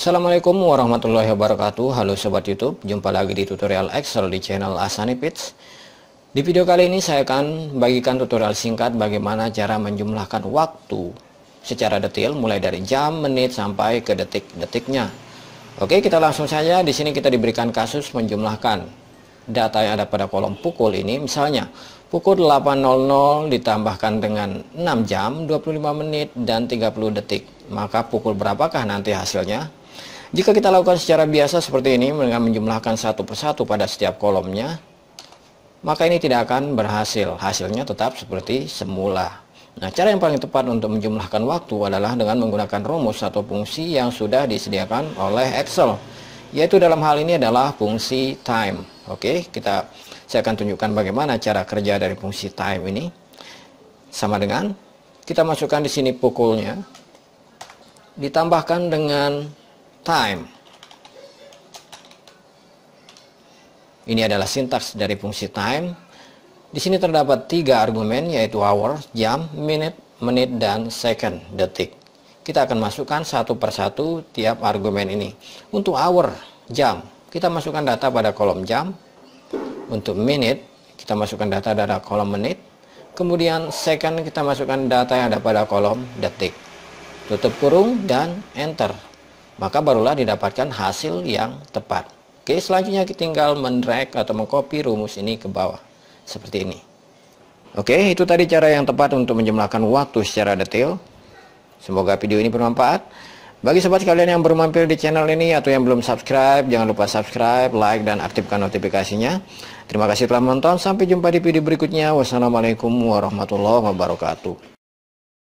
Assalamualaikum warahmatullahi wabarakatuh Halo Sobat Youtube Jumpa lagi di tutorial Excel di channel Asani Pits Di video kali ini saya akan bagikan tutorial singkat Bagaimana cara menjumlahkan waktu Secara detail mulai dari jam, menit, sampai ke detik-detiknya Oke kita langsung saja Di sini kita diberikan kasus menjumlahkan Data yang ada pada kolom pukul ini Misalnya pukul 8.00 ditambahkan dengan 6 jam, 25 menit, dan 30 detik maka pukul berapakah nanti hasilnya? Jika kita lakukan secara biasa seperti ini dengan menjumlahkan satu persatu pada setiap kolomnya, maka ini tidak akan berhasil. Hasilnya tetap seperti semula. Nah, cara yang paling tepat untuk menjumlahkan waktu adalah dengan menggunakan rumus atau fungsi yang sudah disediakan oleh Excel. Yaitu dalam hal ini adalah fungsi time. Oke, kita saya akan tunjukkan bagaimana cara kerja dari fungsi time ini. Sama dengan kita masukkan di sini pukulnya ditambahkan dengan time. Ini adalah sintaks dari fungsi time. Di sini terdapat tiga argumen yaitu hour, jam, minute, menit, dan second, detik. Kita akan masukkan satu persatu tiap argumen ini. Untuk hour, jam, kita masukkan data pada kolom jam. Untuk minute, kita masukkan data pada kolom menit. Kemudian second, kita masukkan data yang ada pada kolom detik. Tutup kurung dan enter maka barulah didapatkan hasil yang tepat. Oke, selanjutnya kita tinggal mendrag atau mengcopy rumus ini ke bawah. Seperti ini. Oke, itu tadi cara yang tepat untuk menjumlahkan waktu secara detail. Semoga video ini bermanfaat. Bagi sobat kalian yang baru mampir di channel ini atau yang belum subscribe, jangan lupa subscribe, like, dan aktifkan notifikasinya. Terima kasih telah menonton. Sampai jumpa di video berikutnya. Wassalamualaikum warahmatullahi wabarakatuh.